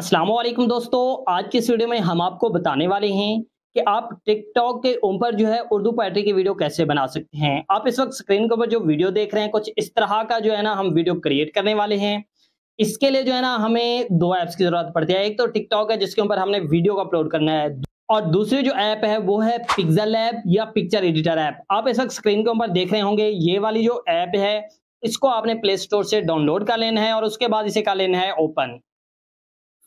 असलम दोस्तों आज के इस वीडियो में हम आपको बताने वाले हैं कि आप टिकटॉक के ऊपर जो है उर्दू पोइट्री की वीडियो कैसे बना सकते हैं आप इस वक्त स्क्रीन के ऊपर जो वीडियो देख रहे हैं कुछ इस तरह का जो है ना हम वीडियो क्रिएट करने वाले हैं इसके लिए जो है ना हमें दो ऐप्स की जरूरत पड़ती है एक तो टिकटॉक है जिसके ऊपर हमने वीडियो को अपलोड करना है और दूसरी जो ऐप है वो है पिक्जल ऐप या पिक्चर एडिटर ऐप आप इस वक्त स्क्रीन के ऊपर देख रहे होंगे ये वाली जो ऐप है इसको आपने प्ले स्टोर से डाउनलोड कर लेना है और उसके बाद इसे कर लेना है ओपन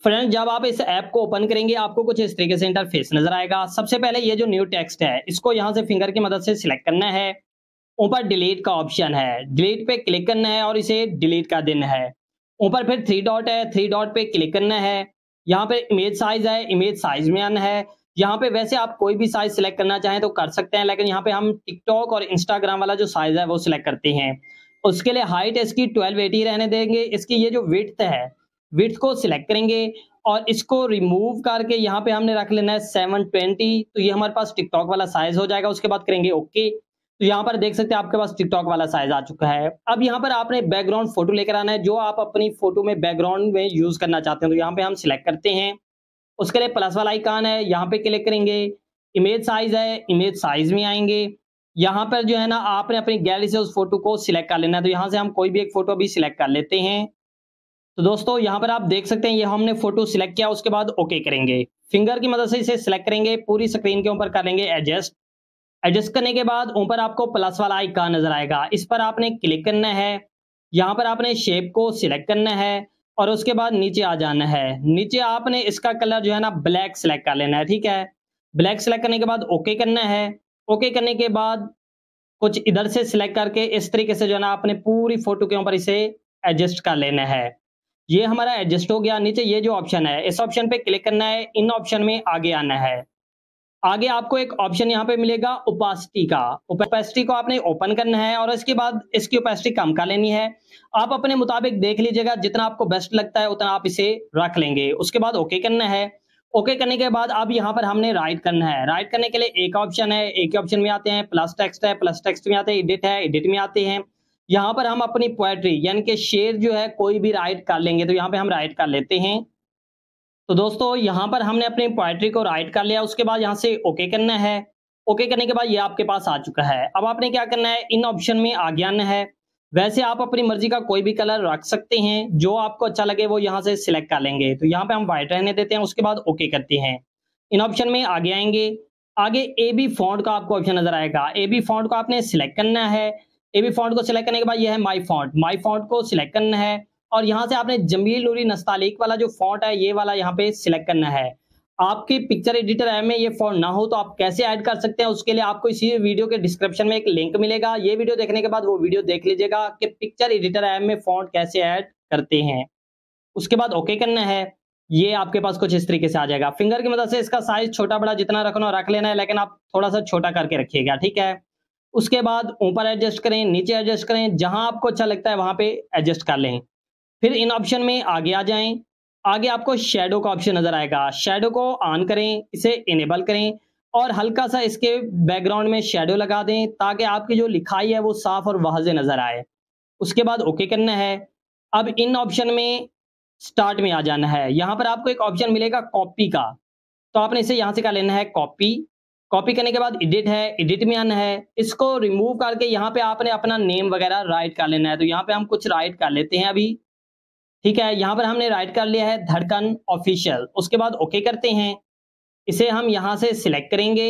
फ्रेंड जब आप इस ऐप को ओपन करेंगे आपको कुछ इस तरीके से इंटरफेस नजर आएगा सबसे पहले ये जो न्यू टेक्स्ट है इसको यहाँ से फिंगर की मदद से सिलेक्ट करना है ऊपर डिलीट का ऑप्शन है डिलीट पे क्लिक करना है और इसे डिलीट कर देना है ऊपर फिर थ्री डॉट है थ्री डॉट पे क्लिक करना है यहाँ पे इमेज साइज है इमेज साइज में आना है यहाँ पे वैसे आप कोई भी साइज सिलेक्ट करना चाहें तो कर सकते हैं लेकिन यहाँ पे हम टिकटॉक और इंस्टाग्राम वाला जो साइज है वो सिलेक्ट करते हैं उसके लिए हाइट इसकी ट्वेल्व एटी रहने देंगे इसकी ये जो विथ है विथ को सिलेक्ट करेंगे और इसको रिमूव करके यहाँ पे हमने रख लेना है सेवन ट्वेंटी तो ये हमारे पास टिकटॉक वाला साइज हो जाएगा उसके बाद करेंगे ओके तो यहाँ पर देख सकते हैं आपके पास टिकटॉक वाला साइज आ चुका है अब यहाँ पर आपने बैकग्राउंड फोटो लेकर आना है जो आप अपनी फोटो में बैकग्राउंड में यूज करना चाहते हैं तो यहाँ पे हम सिलेक्ट करते हैं उसके लिए प्लस वाला आइकान है यहाँ पे क्लिक करेंगे इमेज साइज है इमेज साइज में आएंगे यहाँ पर जो है ना आपने अपनी गैलरी से उस फोटो को सिलेक्ट कर लेना है तो यहाँ से हम कोई भी एक फोटो अभी सिलेक्ट कर लेते हैं तो दोस्तों यहाँ पर आप देख सकते हैं ये हमने फोटो सिलेक्ट किया उसके बाद ओके करेंगे फिंगर की मदद से इसे सिलेक्ट करेंगे पूरी स्क्रीन के ऊपर करेंगे एडजस्ट एडजस्ट करने के बाद ऊपर आपको प्लस वाला आइकन नजर आएगा इस पर आपने क्लिक करना है यहाँ पर आपने शेप को सिलेक्ट करना है और उसके बाद नीचे आ जाना है नीचे आपने इसका कलर जो है ना ब्लैक सेलेक्ट कर लेना है ठीक है ब्लैक सेलेक्ट करने के बाद ओके करना है ओके करने के बाद कुछ इधर से सिलेक्ट करके इस तरीके से जो है ना आपने पूरी फोटो के ऊपर इसे एडजस्ट कर लेना है ये हमारा एडजस्ट हो गया नीचे ये जो ऑप्शन है इस ऑप्शन पे क्लिक करना है इन ऑप्शन में आगे आना है आगे आपको एक ऑप्शन यहाँ पे मिलेगा उपासिटी का उपासिटी को आपने ओपन करना है और इसके बाद इसकी उपासिटी कम कर लेनी है आप अपने मुताबिक देख लीजिएगा जितना आपको बेस्ट लगता है उतना आप इसे रख लेंगे उसके बाद ओके करना है ओके करने के बाद अब यहाँ पर हमने राइट करना है राइट करने के लिए एक ऑप्शन है एक ऑप्शन में आते हैं प्लस टेक्स्ट है प्लस टेक्स्ट में आते हैं एडिट है एडिट में आते हैं यहाँ पर हम अपनी पोएट्री यानी कि शेर जो है कोई भी राइट कर लेंगे तो यहाँ पे हम राइट कर लेते हैं तो दोस्तों यहाँ पर हमने अपनी पोएट्री को राइट कर लिया उसके बाद यहाँ से ओके करना है ओके करने के बाद ये आपके पास आ चुका है अब आपने क्या करना है इन ऑप्शन में आगे आना है वैसे आप अपनी मर्जी का कोई भी कलर रख सकते हैं जो आपको अच्छा लगे वो यहाँ से सिलेक्ट कर लेंगे तो यहाँ पे हम व्हाइट रहने देते हैं उसके बाद ओके करते हैं इन ऑप्शन में आगे आएंगे आगे ए बी फॉन्ट का आपको ऑप्शन नजर आएगा ए बी फॉन्ट को आपने सिलेक्ट करना है एबी फॉन्ट को सिलेक्ट करने के बाद यह है माई फॉन्ट माई फॉन्ट को सिलेक्ट करना है और यहाँ से आपने जमील नूरी नस्तालिक वाला जो फॉन्ट है ये वाला यहाँ पे सिलेक्ट करना है आपकी पिक्चर एडिटर ऐप में ये फॉन्ट ना हो तो आप कैसे ऐड कर सकते हैं उसके लिए आपको इसी वीडियो के डिस्क्रिप्शन में एक लिंक मिलेगा ये वीडियो देखने के बाद वो वीडियो देख लीजिएगा कि पिक्चर एडिटर ऐप में फॉन्ट कैसे ऐड करते हैं उसके बाद ओके करना है ये आपके पास कुछ इस तरीके से आ जाएगा फिंगर की मदद मतलब से इसका साइज छोटा बड़ा जितना रखना रख लेना है लेकिन आप थोड़ा सा छोटा करके रखिएगा ठीक है उसके बाद ऊपर एडजस्ट करें नीचे एडजस्ट करें जहां आपको अच्छा लगता है वहां पे एडजस्ट कर लें फिर इन ऑप्शन में आगे आ जाएं आगे आपको शेडो का ऑप्शन नजर आएगा शेडो को ऑन करें इसे इनेबल करें और हल्का सा इसके बैकग्राउंड में शेडो लगा दें ताकि आपकी जो लिखाई है वो साफ और वाज नजर आए उसके बाद ओके करना है अब इन ऑप्शन में स्टार्ट में आ जाना है यहाँ पर आपको एक ऑप्शन मिलेगा कॉपी का तो आपने इसे यहाँ से कर लेना है कॉपी कॉपी करने के बाद एडिट है एडिट में अन है इसको रिमूव करके यहाँ पे आपने अपना नेम वगैरह राइट कर लेना है तो यहाँ पे हम कुछ राइट कर लेते हैं अभी ठीक है यहाँ पर हमने राइट कर लिया है धड़कन ऑफिशियल उसके बाद ओके करते हैं इसे हम यहाँ से सिलेक्ट करेंगे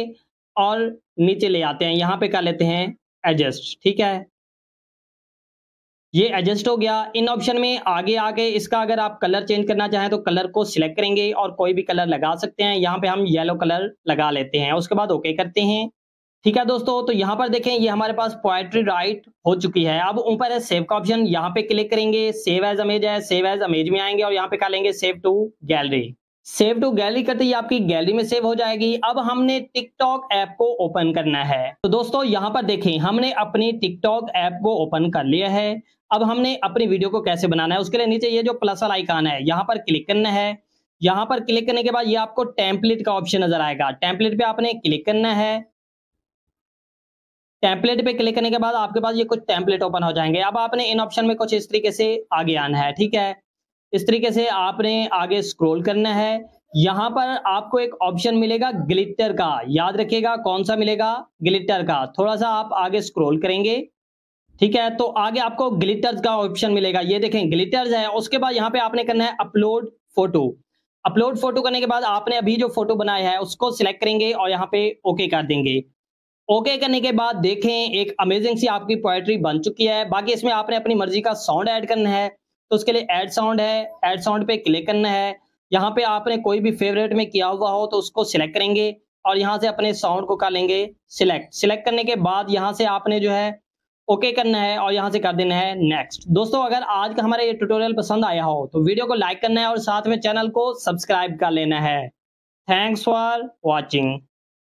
और नीचे ले आते हैं यहाँ पे कर लेते हैं एडजस्ट ठीक है ये एडजस्ट हो गया इन ऑप्शन में आगे आके इसका अगर आप कलर चेंज करना चाहें तो कलर को सिलेक्ट करेंगे और कोई भी कलर लगा सकते हैं यहाँ पे हम येलो कलर लगा लेते हैं उसके बाद ओके करते हैं ठीक है दोस्तों तो यहाँ पर देखें ये हमारे पास पोएट्री राइट हो चुकी है अब ऊपर है सेव का ऑप्शन यहाँ पे क्लिक करेंगे सेव एज अमेज है सेव एज अमेज में आएंगे और यहाँ पे क्या लेंगे save to gallery save to gallery करते ही आपकी गैलरी में सेव हो जाएगी अब हमने टिकटॉक ऐप को ओपन करना है तो दोस्तों यहाँ पर देखें हमने अपनी टिकटॉक ऐप को ओपन कर लिया है अब हमने अपनी वीडियो को कैसे बनाना है उसके लिए नीचे ये जो प्लस वाला आइकान है यहाँ पर क्लिक करना है यहाँ पर क्लिक करने के बाद ये आपको टेम्पलेट का ऑप्शन नजर आएगा टेम्पलेट पे आपने क्लिक करना है टेम्पलेट पे क्लिक करने के बाद आपके पास ये कुछ टेम्पलेट ओपन हो जाएंगे अब आपने इन ऑप्शन में कुछ इस तरीके से आगे आना है ठीक है इस तरीके से आपने आगे स्क्रोल करना है यहाँ पर आपको एक ऑप्शन मिलेगा ग्लिटर का याद रखिएगा कौन सा मिलेगा ग्लिटर का थोड़ा सा आप आगे स्क्रोल करेंगे ठीक है तो आगे आपको ग्लिटर्स का ऑप्शन मिलेगा ये देखें ग्लिटर्स है उसके बाद यहाँ पे आपने करना है अपलोड फोटो अपलोड फोटो करने के बाद आपने अभी जो फोटो बनाया है उसको सिलेक्ट करेंगे और यहाँ पे ओके कर देंगे ओके करने के बाद देखें एक अमेजिंग सी आपकी पोएट्री बन चुकी है बाकी इसमें आपने अपनी मर्जी का साउंड ऐड करना है तो उसके लिए ऐड साउंड है ऐड साउंड पे क्लिक करना है यहाँ पे आपने कोई भी फेवरेट में किया हुआ हो तो उसको सिलेक्ट करेंगे और यहाँ से अपने साउंड को कर लेंगे सिलेक्ट सिलेक्ट करने के बाद यहाँ से आपने जो है ओके okay करना है और यहाँ से कर देना है नेक्स्ट दोस्तों अगर आज का हमारा ये ट्यूटोरियल पसंद आया हो तो वीडियो को लाइक करना है और साथ में चैनल को सब्सक्राइब कर लेना है थैंक्स फॉर वॉचिंग